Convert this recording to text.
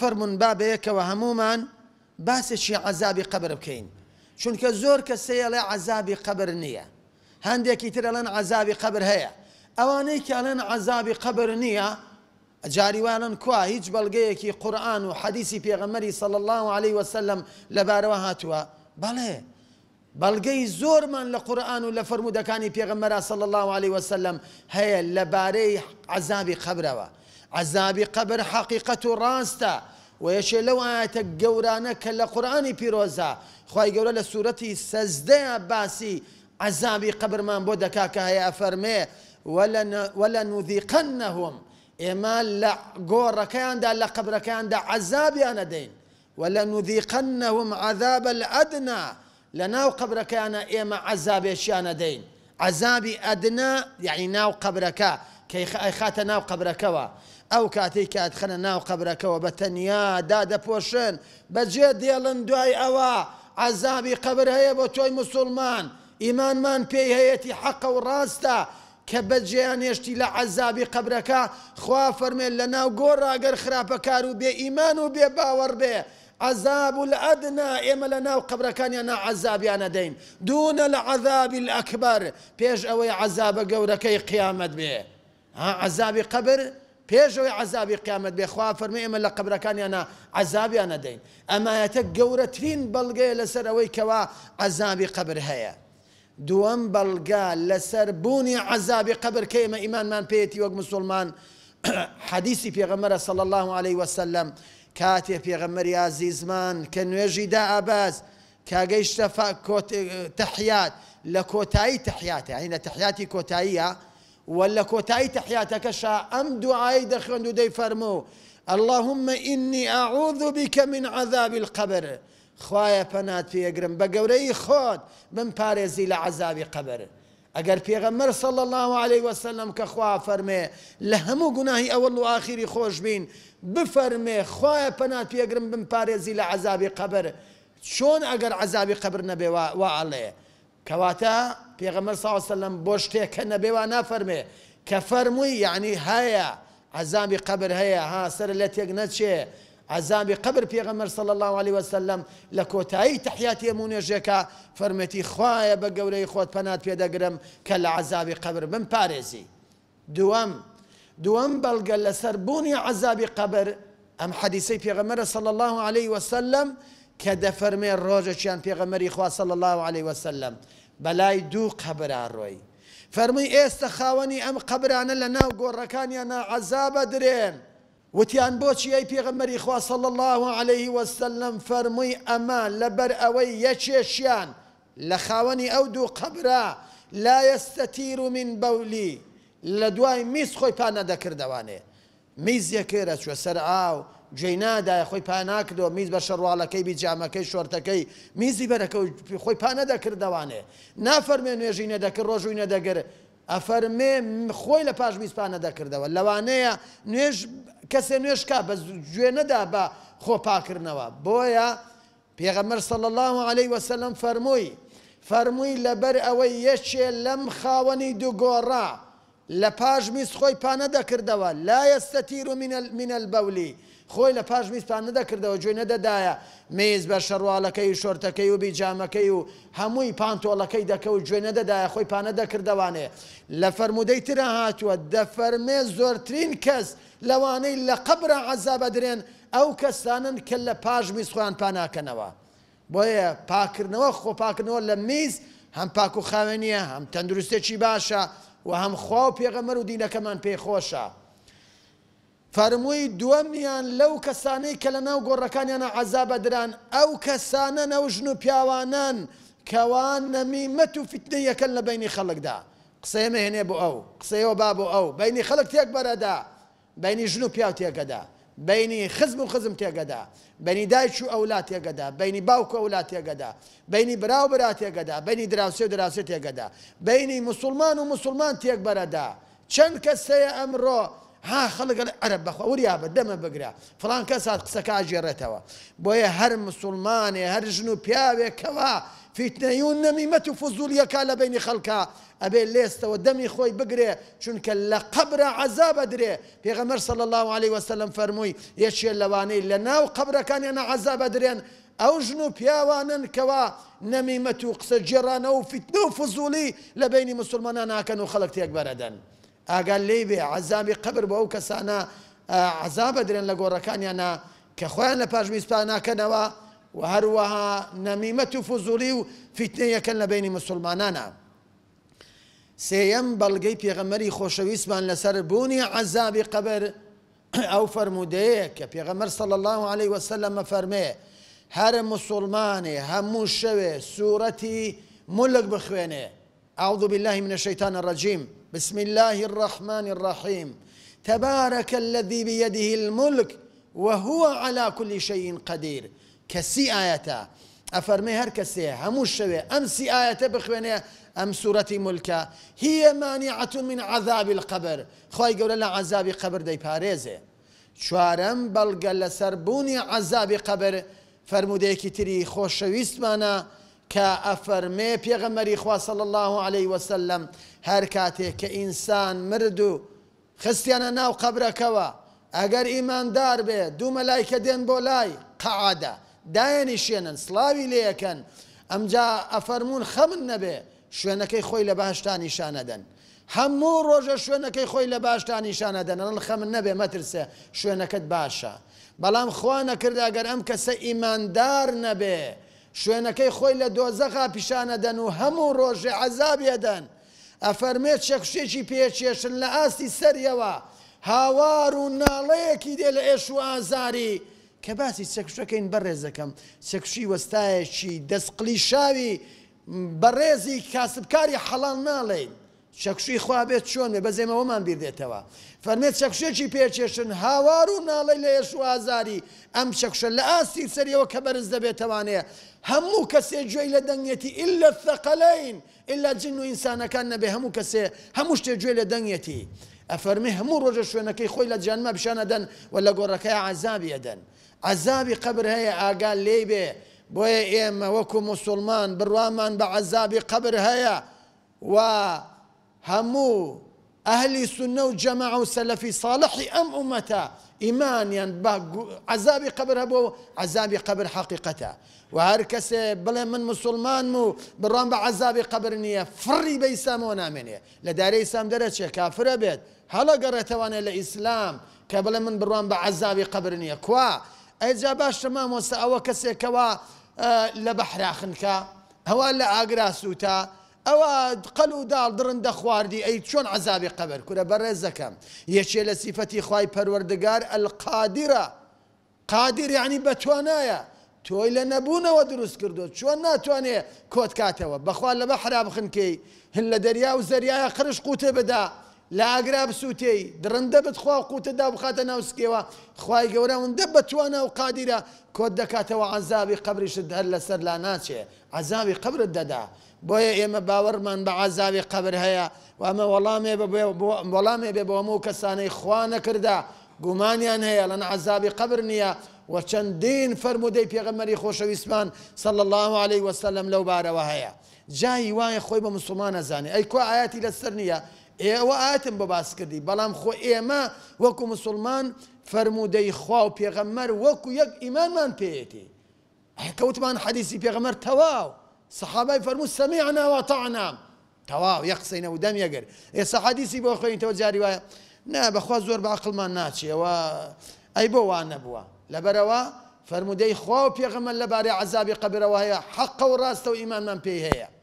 فەرمونون بابەیەکەوە هەمومان باسێکی عذابی قبر بکەین چونکە زۆر کەسەیەڵێ عذابی قبر نییە هەندێکی ترەڵەن عذابی قبر هەیە ئەوانەی کەڵەن عذابی قبر نییە جاریوانن کوا هیچ بەڵگەیەکی قورآن و حەدیسی پێغەمەری سەڵ الله عليه وسلم لەبارەوە هاتووە بەڵێ بەڵگەی زۆرمان لە قورآن و لە فرمودەکانی پێغەمەرا سەڵ الله عليه وسلم هەیە لەبارەی عذابی قبرەوە عذاب قبر حقيقة راستا ويشي لو آيات قورانك لقرآن کە لە قورآانی پیرۆزە خی گەورە لە سوورەتی سەزدەیە باسی عذابی قبرمان بۆ دەکا کە هەیە فەرمێ وەلە نوذیقەن نەهم ئێمە لە عذاب لە قبرەکەیاندا عذابیان نەدەین وەلە نوذیقەنەهم عذابە لە ئەدنا لە يعني ناو قبرەکەیانە کەی خاتە ناو قبرەکەەوە ئەو کاتێک کاتخەنە ناو قبرەکەەوە بە تەنیا دادەپۆشن بەجێ دێڵن دوای ئەوە عذابی قبر هەیە بۆ تۆی مسلمان ئیمانمان پێی هەیەی حەقە و ڕاستە کە بەجێیانێشتی لە عذابی قبرەکە خوا فەرمێن لە ناو گۆڕ ئاگەر خراپەکار و بێ ئیمان و بێ باوەڕ بێ. عذاب الأدنى ئێمە لە ناو قبرەکانیان عذابیانە دەین دوونە لە عذابی الأكبر پێش ئەوەی عذابە گەورەکەی قیامەت بێ. عذابی قبر پێشەوەی عذابی قیامەت بێخوا فەرمی ئێمە لە قبرەکانیانە عذابیان نەدەین ئەمایەتە گەورەترین بەڵگەیە لسر ئەوەی كوا عذابی قبر هەیە دوام بەڵگا لسر بوني عذابی قبر إيمان ئیمانمان بيتي وەک مسلمان في غمرة صلى الله عليه وسلم کاتێ پێغەمەری یازیزمان کە نوێژی دا أباز کاگەیشتە تەحیات لە کۆتایی تەحیاتە هینە تەحیاتی کۆتاییە ولا كوتاي تحياتك شا أم دعاي دخن دي فرمو اللهم إني أعوذ بك من عذاب القبر خوايا بنات في اجرم بقوري خود من باريزي لعذاب قبر اگر پیغمبر صلی الله علیه و سلم که خواه فرمه لهمو گناهی اول و آخری خوش بین بفرمه خواه پنات پیغمبر بن پارزی لعذاب قبر چون اگر عذاب قبر نبه و علیه كواتا في صلى الله عليه وسلم بوشتي كنا بيوا نفرمي كفرمي يعني هيا عزام قبر هيا ها سر اللي تيقنتشي عزام قبر في صلى الله عليه وسلم لكوتا اي تحياتي من جيكا فرمتي خوايا بقوري خوات بنات في دقرم كلا عزام قبر من باريسي دوام دوام بلقى لسربوني عذاب قبر ام حديثي في صلى الله عليه وسلم کە دەفەرمێ ڕۆژەچیان پێغەمەری خواسەڵ الله عليه وسلم بەلای دوو قەبرا ڕۆی فەرمووی ئێستا خاوەنی ئەم قەبرانە لە ناو گۆڕەکانیانە عەزابە درێن وتیان بۆچی ئەی پێغەمەری خواسەڵ الله عليه وسلم فەرمووی ئەمە لەبەر ئەوەی یەکێشیان لە خاوەنی ئەو دوو قەبرا لا يستتیر من بەولی لە دوای میز خۆی پانە دەکردوانێ میز یەکێرە چوە سەر ئاو گوێی نادایە خۆی پاناکردەوە میز بە شەڕواڵەکەی بیجامەکەی شۆرتەکەی میزی بەرەکە و خۆی پانە دەکردەوانێ نافەرمێ نوێژی نەدەکرد ڕۆژووی نەدەگر ئەفەرمێ خۆی لە پاش میزپانە دەکردەوە لەوانەیە نوێژ کەسێ نوێشکا بە گوێ نەدا بە خۆپاکردنەوە بۆیە پێغەمەر سەڵ الله عليه وسلم فەرمووی فەرمووی لەبەر ئەوەی یەکێ لەم خاوەنی دوو گۆڕا. لە پاش میز خۆی پانە دەکردەوە لایەستەتیر و منە بەولی خۆی لە پاش میزپان نەدەکردەوە جوێ نەدەدایە میز بە شەڕواڵەکەی و شۆرتەکەی و بیجامەکەی و هەمووی پانتۆڵەکەی دەکە و گوێ نەدەدایە خۆی پانە دەکردەوانێ لە فەرمودەی ترە هاتووە دەفەرمێ زۆرترین کەس لەوانەی لە قبرە عذابە درێن ئەو کەسانن کە لە پاش میز خۆیان پاناکەنەوە بۆیە پاکردنەوە خۆپاکردنەوە لە میز هەم پاک و خاوێنیە هەم تەندروستێکی باشە. و هەمخوا و پێغەمەر و دینەکەمان پێخۆشە. فەرمووی دووەمیان لەو کەسانەی کە لە ناو گۆڕەکانیانە عذابە دران ئەو کەسانە نەوژن و پیاوانان کەوان نەمیمەت و فتنە یەکەن لە بینی خەڵکدا قسەیە مەهێنێ بۆ ئەو قسەیەوە با بۆ ئەو بینی خەڵک تێک بەرەدا بینی ژن و پیاو تێکەدا بینی خزم و خزم تێگەدا بینی دایچ و ئەولات تێگەدا بینی باوکە ئەولات تێگەدا بینی براو برا تێگەدا بینی دراوسێ و دراوسێ تێگەدا بینی مسلمان و مسلمان تێک بەرەدا چەند کەسەیە ئەمڕۆ ها خەڵگەل عرب بەخەوریا بە دەمە بگرا فلان کەسات قسەکە ئاژێڕێتەوە بۆیە هەر مسلمانێ هەر ژن و پیاوێکەوە فیتنەیون نەمیمەت و فزولیەکە لە بینی خەڵکە ئەبێ لێستەوە دەمی خۆی بگرێ چونکە لە قبرە عذابە درێ پێغەمەر سەڵ الله عليه وسلم فەرمووی یەکێ لەوانەی لە ناو قبرەکانیانە عذابە درێن ئەو ژن و پیاوانن کەوا نەمیمەت و قسە جێرانە و فیتنە و فزولی لە بینی مسلمانان ناکەن و خەڵک تێک بەرەدەن ئاگال لێ بێ عذابی قبر بە ئەو کەسانە عذابە درێن لە گۆڕەکانیانە کە خۆیان لە پاش میسپاناکەنەوە و نميمة فزولي و فزولی و مسلمانانا سيم بینی مسلمانانە سێەم بەڵگەی پێغەمەری خۆشەویستمان لەسەر بوونی عەذابی قەبەر ئەو فرەرمودەیە کە پێغەمەر الله عليه وسلم فرمي هر مسلمان هەموو شەوێ سورة ملك بخويني أعوذ بالله من الشيطان الرجيم بسم الله الرحمن الرحيم تبارك الذي بيده الملك وهو على كل شيء قدير کەسی ئاەتە ئەفەرمێ هەر کەسێ هەموو شەوێ ئەم سی ئاەتە بخوێنێ ئەم سوورەتی ملکە هیەمانی عتون من عذابی القبر خی گەورە لە عذابی قبر دەیپارێزێ چوارەم بەڵگە لەسەر بوونی عذابی قبر فرموودەیەکی تری خۆشەویستمانە کە ئەفەرمێ پێغەمەری خواصل الله عليه وسلم هەر کاتێک کە ئینسان مرد و خستیانە ناو قبرەکەەوە ئەگەر ئیماندار بێ دوو مەلایکە دێن بۆ لای قعادە دایانی شوێنن سلاوی لەکەن ئەمجا ئەفەرمونون خەمن نەبێ شوێنەکەی خۆی لە باشتانی شانەدەن. هەموو ڕۆژە شوێنەکەی خۆی لە باشتانی شانەدەن ئەڵ خەمن نەبێ مەترسە شوێنەکەت باشە. بەڵام خوا نەکرد ئەگەر ئەم کەسە ئیماندار نەبێ. شوێنەکەی خۆی لە دۆزەخا پیشانەدەن و هەموو ڕۆژێ عذابێدەن. ئەفەرمێت شەخشێکی پێچێشن لە ئاستی سەریەوە. هاوار و ناڵەیەکی دێ لە ئێش و ئازاری کە باسی سەکشەکەین بەڕێز دەکەم سەکشی وەستایەکی دەستقلی شاوی بەڕێزی کاسبکاری حەڵان ناڵێن شەکشی خوابێت چۆنێ بەزێمەوەمان بیردێتەوە فەرمێت شەکشێکی پێچێشن هاوار و ناڵی لە ێش و ئازاری ئەم شەکشە لە ئاستی سەریەوە کە بەرز دەبێتەوانەیە هەموو کەسێ گوێی لە دەنگێتی ئللە فەقەلین ئللا جن و ئینسانەکان نەبێ هەموو کەسێ هەموو شتێ گوێ لە دەنگێتی أفرمي ئەفەرمی هەموو ڕۆژە شوێنەکەی خۆی لە جەنمە دن ولا قول گۆڕەکەی عذابی يدن عذابی قبر هيا آقال لي بي بوي ئێمە وكو مسلمان بروامان بە قبر هيا و همو أهلي سنة و جەمە و أم أمتا إيمان يعني ئیمانیان عذابی قبر هبو عذابی قبر حقيقة و هەر کەسێ من مسلمان مو بڕام بە قبر نییە فري بە ئیسامەوە نامێنێ لە سام دەرەچێ كافر بيت هەڵە گەڕێتەوانێت لە ئیسلام کە بڵێ من بڕوان بە عذاوی قبر نییە کوا ئەجا باشە مامۆستا ئەوە کەسێکەوە لە بەحراخنکە هەوا لە ئاگرا سووتە ئەوە قەل و داڵ درندە خواردی ئەی چۆن عذابی قبر کورە بەڕێزەکەم یەکێ لە سیفەتی خی پەروەردگار ئەلقادیرە قادر یعنی بەتوانایە تۆی لە نەبوونەوە دروست کردو چۆن ناتوانێ کۆت کاتەوە بەخوا لە بە حرابخنکەی هن لە دەریا و زەریایە قرش قوتێ بدا لە ئاگرا بسووتەی درندە بتخوا قوتەدا بخاتە ناوسکەوە خی گەورە ونندە بەتوانە و قادیرە کۆت دەکاتەوە عذابی قبریشت هەر لەسەر لا ناچێ عذابی قبرت دەدا بۆیە ئێمە باوەڕمان بە عذابی قبر هەیە وامە وەڵامێ وەڵامێ بێ بۆ هەموو کەسانەی خوا نەکردا گومانیان هەیە لەن عذابی قبر نییە و چەندین فەرمودەی پێغەمەری خۆشەویستمان سەڵ الله عليه وسلم لەو بارەوە هەیە جایی وایە خۆی بە مسلمانە زانێ ئەی کو ئاەتی لەسەر نییە ئێوە ئاتم بە باس کردی بەڵام خۆ ئێمە وەکو مسلمان فەرمودەی خوا و پێغەمەر وەکو من ئیمانمان پێێتی کەوتمان حەدیسی پێغەمەر تەواو سەحابای فەرموو سەمیعناوە تاعنام تەواو یە قسەینەوە دەم یەگەر ئێستا إيه حەدیسی بۆ خۆینەوە جاری وایە نا بەخوا زۆر باقلمان ناچیەوە و بۆ بو نەبووە لەبەرەوە فەرمودەی خوا و پێغەمەر لەبارەی عذابی قبرەوە هەیە حەقە و ڕاستە و من پێی هەیە